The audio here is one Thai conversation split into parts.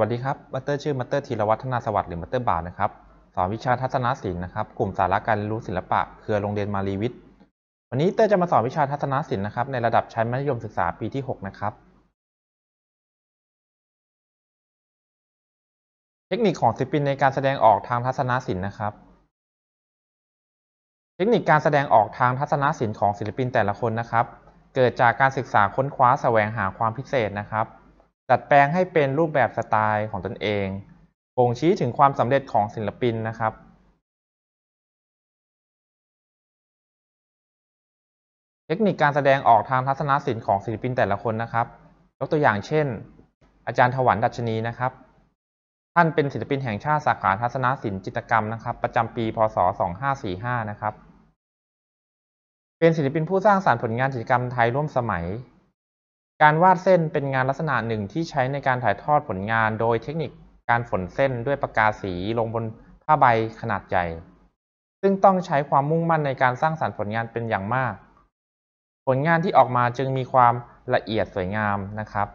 วัสดีครับมัตเตอร์ชื่อมัตเตอร์ธีรวัฒนาสวัสดิ์หรือมัตเตอร์บ่าวนะครับ สอนวิชาทัศนศิลป์นะครับ กลุ่มสาระการเรียนรู้ศิลปะ เครือโรงเรียนมารีวิทย์วันนี้เตอร์จะมาสอนวิชาทัศนศิลป์นะครับในระดับชั้นมัธยมศึกษาปีที่ 6 นะครับ เทคนิคของศิลปินในการแสดงออกทางทัศนศิลป์นะครับ เทคนิคการแสดงออกทางทัศนศิลป์ของศิลปินแต่ละคนนะครับ เกิดจากการศึกษาค้นคว้าแสวงหาความพิเศษนะครับดัดแปลงให้เป็นรูปแบบสไตล์ของตนเองบ่งชี้ถึงความสำเร็จของศิลปินนะครับ เทคนิคการแสดงออกทางทัศนศิลป์ของศิลปินแต่ละคนนะครับ ยกตัวอย่างเช่น อาจารย์ถวันดัชนี นะครับ ท่านเป็นศิลปินแห่งชาติสาขาทัศนศิลป์จิตรกรรมนะครับ ประจำปีพศ 2545 นะครับ เป็นศิลปินผู้สร้างสารรค์ผลงานจิตรกรรมไทยร่วมสมัยการวาดเส้นเป็นงานลักษณะหนึ่งที่ใช้ในการถ่ายทอดผลงาน โดยเทคนิคการฝนเส้นด้วยปากกาสีลงบนผ้าใบขนาดใหญ่ ซึ่งต้องใช้ความมุ่งมั่นในการสร้างสารรค์ผลงานเป็นอย่างมาก ผลงานที่ออกมาจึงมีความละเอียดสวยงามนะครับ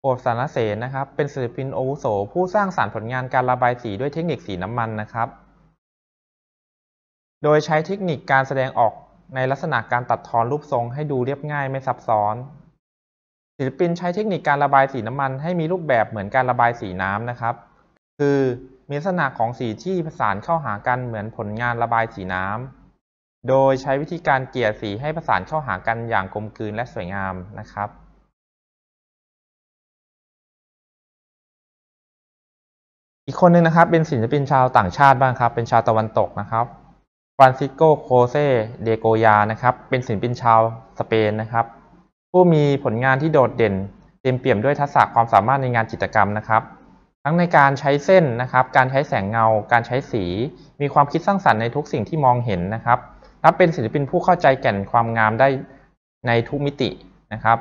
โอบสารเสนนะครับ เป็นศิลปินโอวุโส ผู้สร้างสารรค์ผลงานการระบายสีด้วยเทคนิคสีน้ำมันนะครับ โดยใช้เทคนิคการแสดงออกในลักษณะการตัดทอนรูปทรงให้ดูเรียบง่ายไม่ซับซ้อน ศิลปินใช้เทคนิคการระบายสีน้ำมันให้มีรูปแบบเหมือนการระบายสีน้ำนะครับ คือมีลักษณะของสีที่ผสานเข้าหากันเหมือนผลงานระบายสีน้ำ โดยใช้วิธีการเกลี่ยสีให้ผสานเข้าหากันอย่างกลมกลืนและสวยงามนะครับ อีกคนหนึ่งนะครับเป็นศิลปินชาวต่างชาติบ้างครับ เป็นชาวตะวันตกนะครับฟรานซิโกโคเซ เดโกยานะครับ เป็นศิลปินชาวสเปนนะครับ ผู้มีผลงานที่โดดเด่น เต็มเปี่ยมด้วยทักษะความสามารถในงานจิตรกรรมนะครับ ทั้งในการใช้เส้นนะครับ การใช้แสงเงา การใช้สี มีความคิดสร้างสรรค์ในทุกสิ่งที่มองเห็นนะครับนับเป็นศิลปินผู้เข้าใจแก่นความงามได้ในทุกมิตินะครับ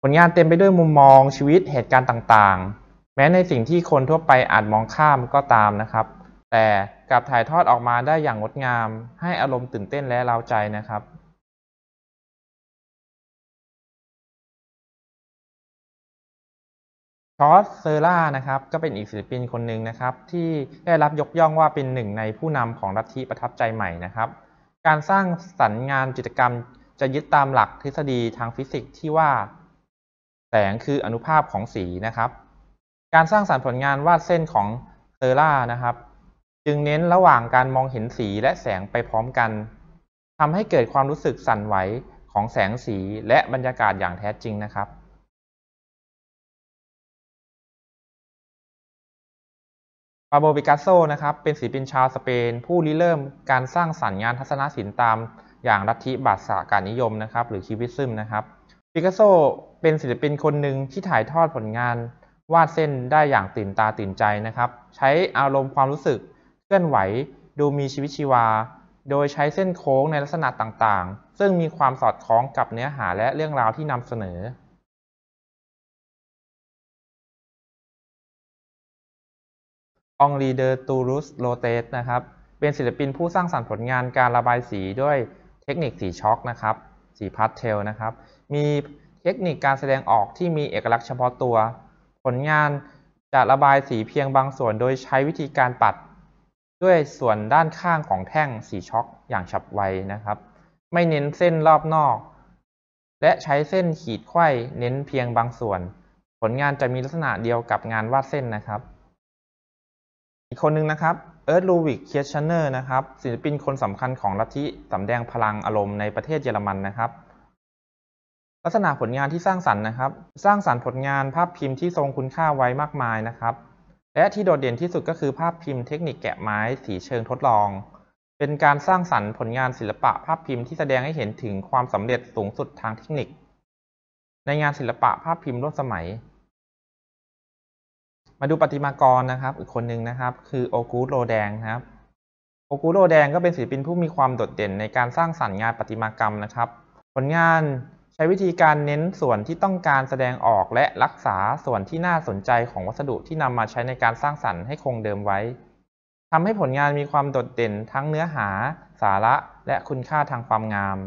ผลงานเต็มไปด้วยมุมมองชีวิตเหตุการณ์ต่าง ๆ แม้ในสิ่งที่คนทั่วไปอาจมองข้ามก็ตามนะครับ แต่กับถ่ายทอดออกมาได้อย่างงดงาม ให้อารมณ์ตื่นเต้นและเร้าใจนะครับชอสเซอร่านะครับก็เป็นอีกศิลปินคนหนึ่งนะครับ ที่ได้รับยกย่องว่าเป็นหนึ่งในผู้นำของรัฐที่ประทับใจใหม่นะครับ การสร้างสรรค์งานจิตรกรรมจะยึดตามหลักทฤษฎีทางฟิสิกส์ที่ว่า แสงคืออนุภาพของสีนะครับการสร้างสรรค์ผลงานวาดเส้นของเซอร่านะครับจึงเน้นระหว่างการมองเห็นสีและแสงไปพร้อมกันทำให้เกิดความรู้สึกสั่นไหวของแสงสีและบรรยากาศอย่างแท้จริงนะครับปาโบปิกัสโซนะครับเป็นศิลปินชาวสเปนผู้ริเริ่มการสร้างสรรค์งานทัศนศิลป์ตาม อย่างลัทธิบาสาการนิยมนะครับหรือคิวิซึมนะครับปิกัสโซเป็นศิลปินคนหนึ่งที่ถ่ายทอดผลงาน วาดเส้นได้อย่างตื่นตาตื่นใจนะครับใช้อารมณ์ความรู้สึกลื่อนไหวดูมีชีวิตชีวาโดยใช้เส้นโค้งในลักษณะต่างๆ ซึ่งมีความสอดคล้องกับเนื้อหาและเรื่องราวที่นำเสนอองรีเดอร์ตูรุสโลเตสนะครับ เป็นศิลปินผู้สร้างสรรค์ผลงานการระบายสีด้วยเทคนิคสีช็อกนะครับ สีพาสเทลนะครับ มีเทคนิคการแสดงออกที่มีเอกลักษณ์เฉพาะตัว ผลงานจะระบายสีเพียงบางส่วนโดยใช้วิธีการปัดด้วยส่วนด้านข้างของแท่งสีช็อคอย่างฉับไวนะครับ ไม่เน้นเส้นรอบนอก และใช้เส้นขีดไข้เน้นเพียงบางส่วน ผลงานจะมีลักษณะเดียวกับงานวาดเส้นนะครับ อีกคนนึงนะครับเอิร์ธลูวิกเคียชเนอร์นะครับ ศิลปินคนสำคัญของลัทธิสำแดงพลังอารมณ์ในประเทศเยอรมันนะครับ ลักษณะผลงานที่สร้างสรรค์นะครับ สร้างสรรค์ผลงานภาพพิมพ์ที่ทรงคุณค่าไว้มากมายนะครับและที่โดดเด่นที่สุดก็คือภาพพิมพ์เทคนิคแกะไม้สีเชิงทดลอง เป็นการสร้างสรรค์ผลงานศิลปะภาพพิมพ์ที่แสดงให้เห็นถึงความสำเร็จสูงสุดทางเทคนิค ในงานศิลปะภาพพิมพ์ร่วมสมัย มาดูปฏิมากรนะครับ อีกคนหนึ่งนะครับ คือโอกูโรแดงนะครับโอกูโรแดงก็เป็นศิลปินผู้มีความโดดเด่น ในการสร้างสรรค์งานปฏิมากรรมนะครับ ผลงานช้วิธีการเน้นส่วนที่ต้องการแสดงออกและรักษาส่วนที่น่าสนใจของวัสดุที่นำมาใช้ในการสร้างสรรค์ให้คงเดิมไว้ทำให้ผลงานมีความโดดเด่นทั้งเนื้อหา สาระและคุณค่าทางความงาม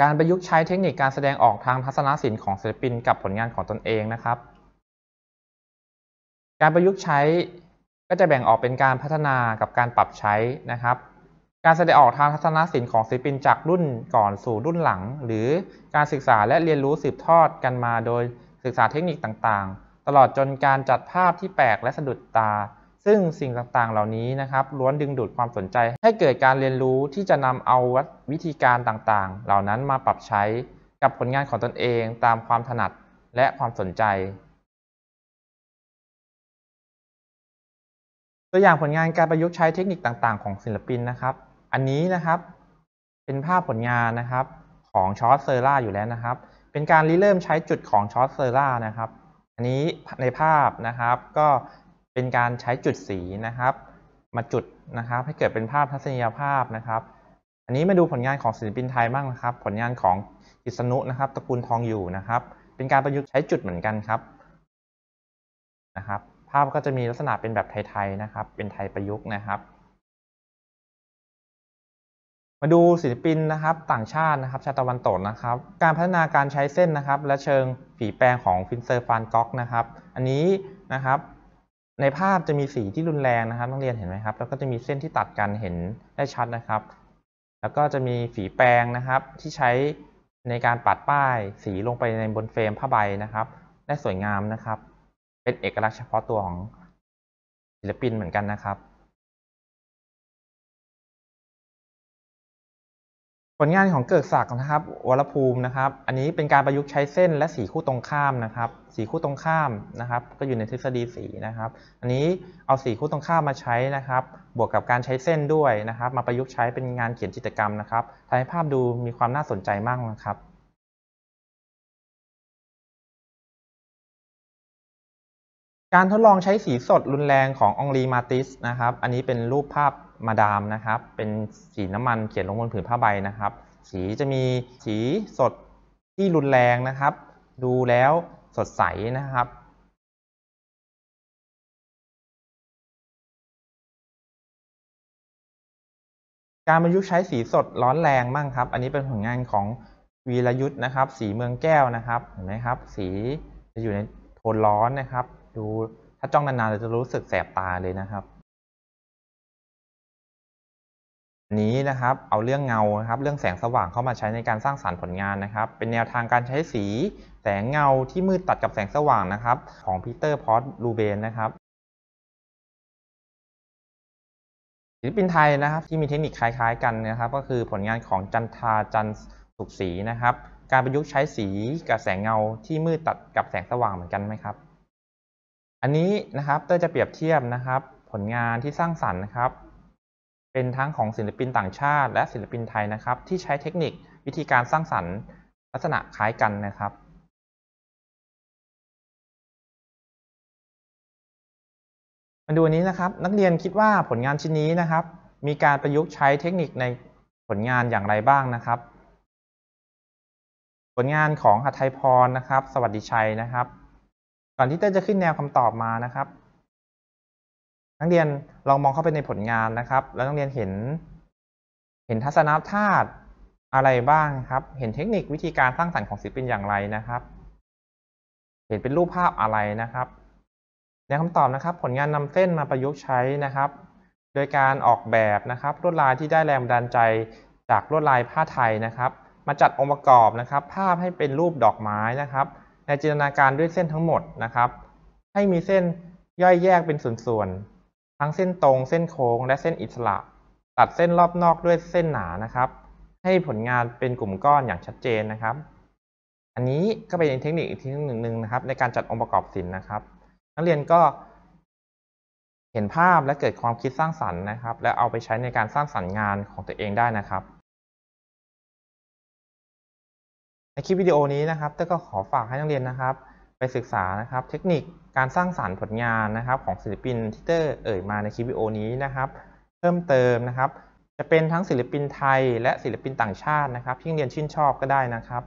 การประยุกต์ใช้เทคนิคการแสดงออกทางทัศนศิลป์ของศิลปินกับผลงานของตนเองนะครับ การประยุกต์ใช้ก็จะแบ่งออกเป็นการพัฒนากับการปรับใช้นะครับการแสดงออกทางทัศนศิลป์ของศิลปินจากรุ่นก่อนสู่รุ่นหลัง หรือการศึกษาและเรียนรู้สืบทอดกันมาโดยศึกษาเทคนิคต่างๆ ตลอดจนการจัดภาพที่แปลกและสะดุดตา ซึ่งสิ่งต่างๆ เหล่านี้นะครับ ล้วนดึงดูดความสนใจ ให้เกิดการเรียนรู้ที่จะนำเอาวิธีการต่างๆ เหล่านั้นมาปรับใช้กับผลงานของตนเองตามความถนัดและความสนใจ ตัวอย่างผลงานการประยุกต์ใช้เทคนิคต่างๆของศิลปินนะครับอันนี้นะครับเป็นภาพผลงานนะครับของชอตเซอร์ล่าอยู่แล้วนะครับ เป็นการริเริ่มใช้จุดของชอตเซอร์ล่านะครับอันนี้ในภาพนะครับก็เป็นการใช้จุดสีนะครับ มาจุดนะครับ ให้เกิดเป็นภาพทัศนียภาพนะครับ อันนี้มาดูผลงานของศิลปินไทยบ้างนะครับ ผลงานของกิษณุนะครับตระกูลทองอยู่นะครับ เป็นการประยุกต์ใช้จุดเหมือนกันครับนะครับภาพก็จะมีลักษณะเป็นแบบไทยๆนะครับเป็นไทยประยุกต์นะครับมาดูศิลปินนะครับ ต่างชาตินะครับ ชาตะวันตกนะครับ การพัฒนาการใช้เส้นนะครับ และเชิงฝีแปลงของฟินเซอร์ฟานก็อกนะครับ อันนี้นะครับ ในภาพจะมีสีที่รุนแรงนะครับต้องเรียนเห็นไหมครับแล้วก็จะมีเส้นที่ตัดกันเห็นได้ชัดนะครับ แล้วก็จะมีฝีแปลงนะครับที่ใช้ในการปัดป้ายสีลงไปในบนเฟรมผ้าใบนะครับได้สวยงามนะครับ เป็นเอกลักษณ์เฉพาะตัวของศิลปินเหมือนกันนะครับผลงานของเกิดศักดิ์นะครับ วรภูมินะครับ อันนี้เป็นการประยุกต์ใช้เส้นและสีคู่ตรงข้ามนะครับ สีคู่ตรงข้ามนะครับ ก็อยู่ในทฤษฎีสีนะครับ อันนี้เอาสีคู่ตรงข้ามมาใช้นะครับ บวกกับการใช้เส้นด้วยนะครับ มาประยุกต์ใช้เป็นงานเขียนจิตรกรรมนะครับทำให้ภาพดูมีความน่าสนใจมากนะครับ การทดลองใช้สีสดรุนแรงขององลีมาติสนะครับ อันนี้เป็นรูปภาพมาดามนะครับ เป็นสีน้ำมันเขียนลงบนผืนผ้าใบนะครับ สีจะมีสีสดที่รุนแรงนะครับ ดูแล้วสดใสนะครับ การประยุกต์ใช้สีสดร้อนแรงมั่งครับ อันนี้เป็นผลงานของวีรยุทธ์นะครับ สีเมืองแก้วนะครับ เห็นไหมครับ สีจะอยู่ในโทนร้อนนะครับ ดูถ้าจ้องนานๆจะรู้สึกแสบตาเลยนะครับนี้นะครับ เอาเรื่องเงาครับ เรื่องแสงสว่างเข้ามาใช้ในการสร้างสารรค์ผลงานนะครับ เป็นแนวทางการใช้สี แสงเงาที่มืดตัดกับแสงสว่างนะครับ ของพีเตอร์ พอตลูเบนนะครับศิลปินไทยนะครับ ที่มีเทคนิคคล้ายๆ กันนะครับ ก็คือผลงานของจันทาจันสุขศรีนะครับ การประยุกต์ใช้สีกับแสงเงาที่มืดตัดกับแสงสว่างเหมือนกันไหมครับ อันนี้นะครับเตอร์จะเปรียบเทียบนะครับ ผลงานที่สร้างสรรค์นะครับเป็นทั้งของศิลปินต่างชาติและศิลปินไทยนะครับ ที่ใช้เทคนิควิธีการสร้างสรรค์ลักษณะคล้ายกันนะครับ มาดูอันนี้นะครับ นักเรียนคิดว่าผลงานชิ้นนี้นะครับ มีการประยุกต์ใช้เทคนิคในผลงานอย่างไรบ้างนะครับ ผลงานของหัตไทยพรนะครับ สวัสดีชัยนะครับก่อนที่เต้จะขึ้นแนวคำตอบมานะครับนักเรียนลองมองเข้าไปในผลงานนะครับ แล้วนักเรียนเห็น เห็นทัศนธาตุอะไรบ้างครับ เห็นเทคนิควิธีการสร้างสรรค์ของศิลปินอย่างไรนะครับ เห็นเป็นรูปภาพอะไรนะครับในคำตอบนะครับ ผลงานนำเส้นมาประยุกต์ใช้นะครับ โดยการออกแบบนะครับลวดลายที่ได้แรงบันดาลใจจากลวดลายผ้าไทยนะครับ มาจัดองค์ประกอบนะครับ ภาพให้เป็นรูปดอกไม้นะครับในจินตนาการด้วยเส้นทั้งหมดนะครับ ให้มีเส้นย่อยแยกเป็นส่วนทั้งเส้นตรงเส้นโค้งและเส้นอิสระ ตัดเส้นรอบนอกด้วยเส้นหนานะครับ ให้ผลงานเป็นกลุ่มก้อนอย่างชัดเจนนะครับ อันนี้ก็เป็นเทคนิคอีกทีหนึ่งนะครับ ในการจัดองค์ประกอบศิลป์นะครับนักเรียนก็เห็นภาพและเกิดความคิดสร้างสรรค์นะครับ และเอาไปใช้ในการสร้างสรรค์งานของตัวเองได้นะครับ ในคลิปวิดีโอนี้นะครับเต้ก็ขอฝากให้นักเรียนนะครับไปศึกษานะครับเทคนิคการสร้างสารรค์ผลงานนะครับของศิลปินที่เตอร์เอ่ยมาในคลิปวิดีโอนี้นะครับ เพิ่มเติมนะครับ จะเป็นทั้งศิลปินไทยและศิลปินต่างชาตินะครับที่เรียนชื่นชอบก็ได้นะครับ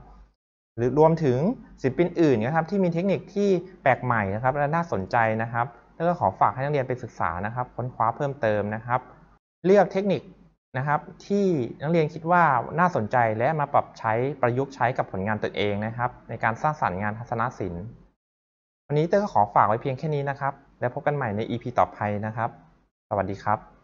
หรือรวมถึงศิลปินอื่นนะครับที่มีเทคนิคที่แปลกใหม่นะครับและน่าสนใจนะครับแล้วก็ขอฝากให้นักเรียนไปศึกษานะครับ ค้นคว้าเพิ่มเติมนะครับ เลือกเทคนิคนะครับที่นักเรียนคิดว่าน่าสนใจและมาปรับใช้ประยุกต์ใช้กับผลงานตนเองนะครับ ในการสร้างสรรค์งานทัศนศิลป์วันนี้เต้ก็ขอฝากไว้เพียงแค่นี้นะครับ แล้วพบกันใหม่ใน EP ต่อไปนะครับ สวัสดีครับ